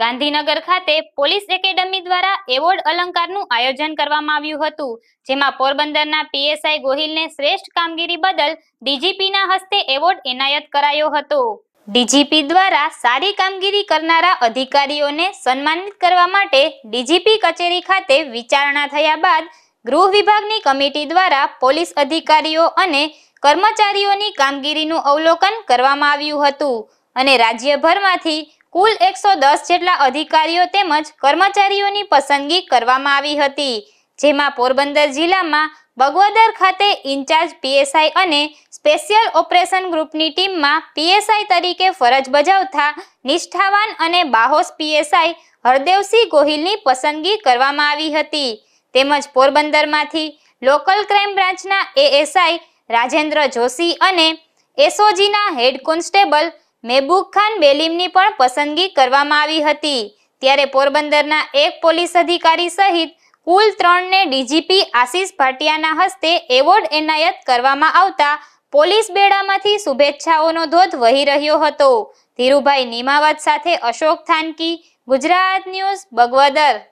ગાંધીનગર ખાતે police academy દ્વારા award અલંકારનું આયોજન કરવામાં આવ્યું હતું જેમાં પોરબંદરના પીએસઆઈ ગોહિલને શ્રેષ્ઠ કામગીરી બદલ ડીજીપીના હસ્તે એવોર્ડ એનાયત કરાયો હતો ડીજીપી દ્વારા સારી કામગીરી કરનારા અધિકારીઓને સન્માનિત કરવા માટે ડીજીપી કચેરી ખાતે વિચારણા થયા બાદ ગૃહ વિભાગની કમિટી દ્વારા પોલીસ અધિકારીઓ અને કર્મચારીઓની કામગીરીનું અવલોકન કરવામાં આવ્યું હતું અને રાજ્યભરમાંથી કુલ એકસો દસ જેટલા અધિકારીઓ તેમજ કર્મચારીઓની પસંદગી કરવામાં આવી હતી જેમાં પોરબંદર જિલ્લામાં બગવદર ખાતે ઇન્ચાર્જ પીએસઆઈ અને સ્પેશિયલ ઓપરેશન ગ્રુપની ટીમમાં પીએસઆઈ તરીકે ફરજ બજાવતા નિષ્ઠાવાન અને બાહોસ પીએસઆઈ હરદેવસિંહ ગોહિલની પસંદગી કરવામાં આવી હતી તેમજ પોરબંદરમાંથી લોકલ ક્રાઇમ બ્રાન્ચના એએસઆઈ રાજેન્દ્ર જોશી અને એસઓજીના હેડ કોન્સ્ટેબલ મેહબુબ ખાન બેલીમની પણ પસંદગી કરવામાં આવી હતી ત્યારે પોરબંદરના એક પોલીસ અધિકારી સહિત કુલ ત્રણને ડીજીપી આશિષ ભાટિયાના હસ્તે એવોર્ડ એનાયત કરવામાં આવતા પોલીસ બેડામાંથી શુભેચ્છાઓનો ધોધ વહી રહ્યો હતો ધીરુભાઈ નિમાવત સાથે અશોક થાનકી ગુજરાત ન્યૂઝ બગવદર